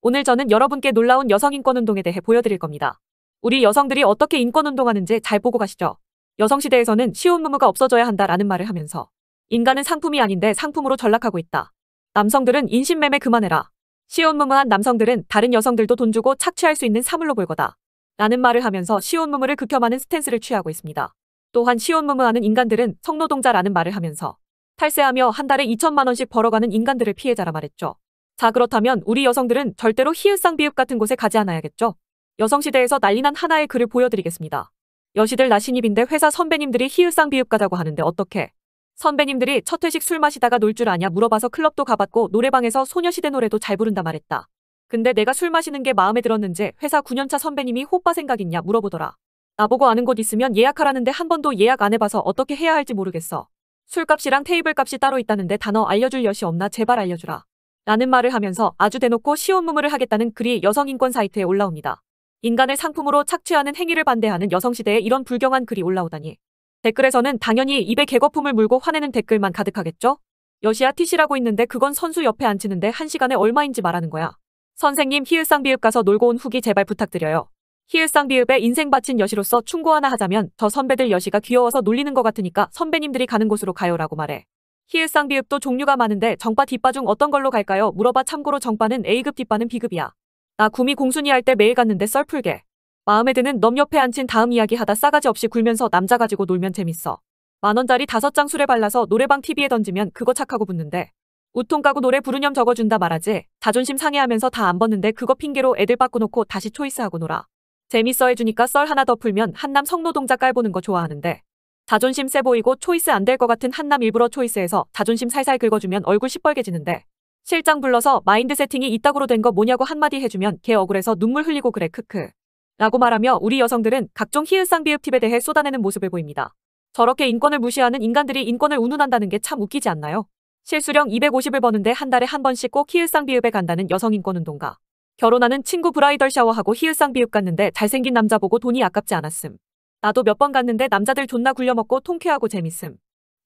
오늘 저는 여러분께 놀라운 여성 인권운동에 대해 보여드릴 겁니다. 우리 여성들이 어떻게 인권운동하는지 잘 보고 가시죠. 여성시대에서는 쉬운 무무가 없어져야 한다라는 말을 하면서 인간은 상품이 아닌데 상품으로 전락하고 있다. 남성들은 인신매매 그만해라. 시온무무한 남성들은 다른 여성들도 돈 주고 착취할 수 있는 사물로 볼 거다. 라는 말을 하면서 시온무무를 극혐하는 스탠스를 취하고 있습니다. 또한 시온무무하는 인간들은 성노동자라는 말을 하면서 탈세하며 한 달에 2천만 원씩 벌어가는 인간들을 피해자라 말했죠. 자 그렇다면 우리 여성들은 절대로 희은상 비읍 같은 곳에 가지 않아야겠죠. 여성시대에서 난리난 하나의 글을 보여드리겠습니다. 여시들 나 신입인데 회사 선배님들이 희은상 비읍 가자고 하는데 어떻게? 선배님들이 첫 회식 술 마시다가 놀 줄 아냐 물어봐서 클럽도 가봤고 노래방에서 소녀시대 노래도 잘 부른다 말했다. 근데 내가 술 마시는 게 마음에 들었는지 회사 9년차 선배님이 호빠 생각 있냐 물어보더라. 나보고 아는 곳 있으면 예약하라는데 한 번도 예약 안 해봐서 어떻게 해야 할지 모르겠어. 술값이랑 테이블 값이 따로 있다는데 단어 알려줄 여시 없나 제발 알려주라. 라는 말을 하면서 아주 대놓고 쉬운 무무를 하겠다는 글이 여성인권 사이트에 올라옵니다. 인간을 상품으로 착취하는 행위를 반대하는 여성시대에 이런 불경한 글이 올라오다니. 댓글에서는 당연히 입에 개거품을 물고 화내는 댓글만 가득하겠죠? 여시아 티시라고 있는데 그건 선수 옆에 앉히는데 한 시간에 얼마인지 말하는 거야. 선생님 히읗상 비읍 가서 놀고 온 후기 제발 부탁드려요. 히읗상 비읍에 인생 바친 여시로서 충고 하나 하자면 저 선배들 여시가 귀여워서 놀리는 것 같으니까 선배님들이 가는 곳으로 가요라고 말해. 히읗상 비읍도 종류가 많은데 정바 뒷바 중 어떤 걸로 갈까요? 물어봐 참고로 정바는 A급 뒷바는 B급이야. 나 구미 공순이 할 때 매일 갔는데 썰풀게. 마음에 드는 넘 옆에 앉힌 다음 이야기하다 싸가지 없이 굴면서 남자 가지고 놀면 재밌어. 만원짜리 다섯 장 술에 발라서 노래방 TV에 던지면 그거 착하고 붙는데. 우통 까고 노래 부르념 적어준다 말하지. 자존심 상해하면서 다 안 벗는데 그거 핑계로 애들 바꿔놓고 다시 초이스하고 놀아. 재밌어 해주니까 썰 하나 더 풀면 한남 성노동자 깔보는 거 좋아하는데. 자존심 세 보이고 초이스 안 될 것 같은 한남 일부러 초이스에서 자존심 살살 긁어주면 얼굴 시뻘개지는데 실장 불러서 마인드 세팅이 이따구로 된 거 뭐냐고 한마디 해주면 개 억울해서 눈물 흘리고 그래 크크 라고 말하며 우리 여성들은 각종 희은상비읍 팁에 대해 쏟아내는 모습을 보입니다. 저렇게 인권을 무시하는 인간들이 인권을 운운한다는 게 참 웃기지 않나요? 실수령 250을 버는데 한 달에 한 번씩 꼭 희을상비읍에 간다는 여성인권운동가. 결혼하는 친구 브라이덜 샤워하고 희을상비읍 갔는데 잘생긴 남자 보고 돈이 아깝지 않았음. 나도 몇 번 갔는데 남자들 존나 굴려먹고 통쾌하고 재밌음.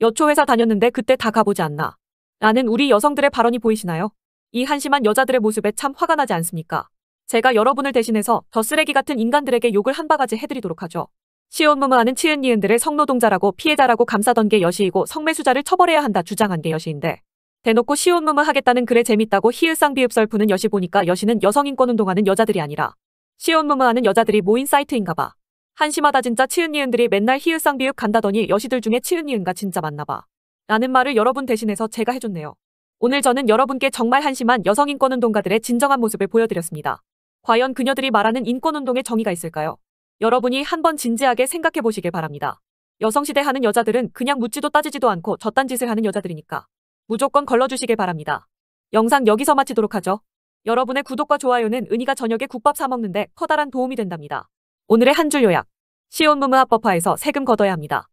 여초 회사 다녔는데 그때 다 가보지 않나. 라는 우리 여성들의 발언이 보이시나요? 이 한심한 여자들의 모습에 참 화가 나지 않습니까? 제가 여러분을 대신해서 저 쓰레기 같은 인간들에게 욕을 한 바가지 해드리도록 하죠. 시온무무하는 치은니은들을 성노동자라고 피해자라고 감싸던 게 여시이고 성매수자를 처벌해야 한다 주장한 게 여시인데 대놓고 시온무무하겠다는 글에 재밌다고 희을상 비읍설 푸는 여시 보니까 여시는 여성인권운동하는 여자들이 아니라 시온무무하는 여자들이 모인 사이트인가 봐. 한심하다 진짜 치은니은들이 맨날 희을상 비읍 간다더니 여시들 중에 치은니은가 진짜 맞나봐. 라는 말을 여러분 대신해서 제가 해줬네요. 오늘 저는 여러분께 정말 한심한 여성인권 운동가들의 진정한 모습을 보여드렸습니다. 과연 그녀들이 말하는 인권운동의 정의가 있을까요? 여러분이 한번 진지하게 생각해 보시길 바랍니다. 여성시대 하는 여자들은 그냥 묻지도 따지지도 않고 저딴 짓을 하는 여자들이니까 무조건 걸러주시길 바랍니다. 영상 여기서 마치도록 하죠. 여러분의 구독과 좋아요는 은희가 저녁에 국밥 사먹는데 커다란 도움이 된답니다. 오늘의 한 줄 요약. 시온무무합법화에서 세금 걷어야 합니다.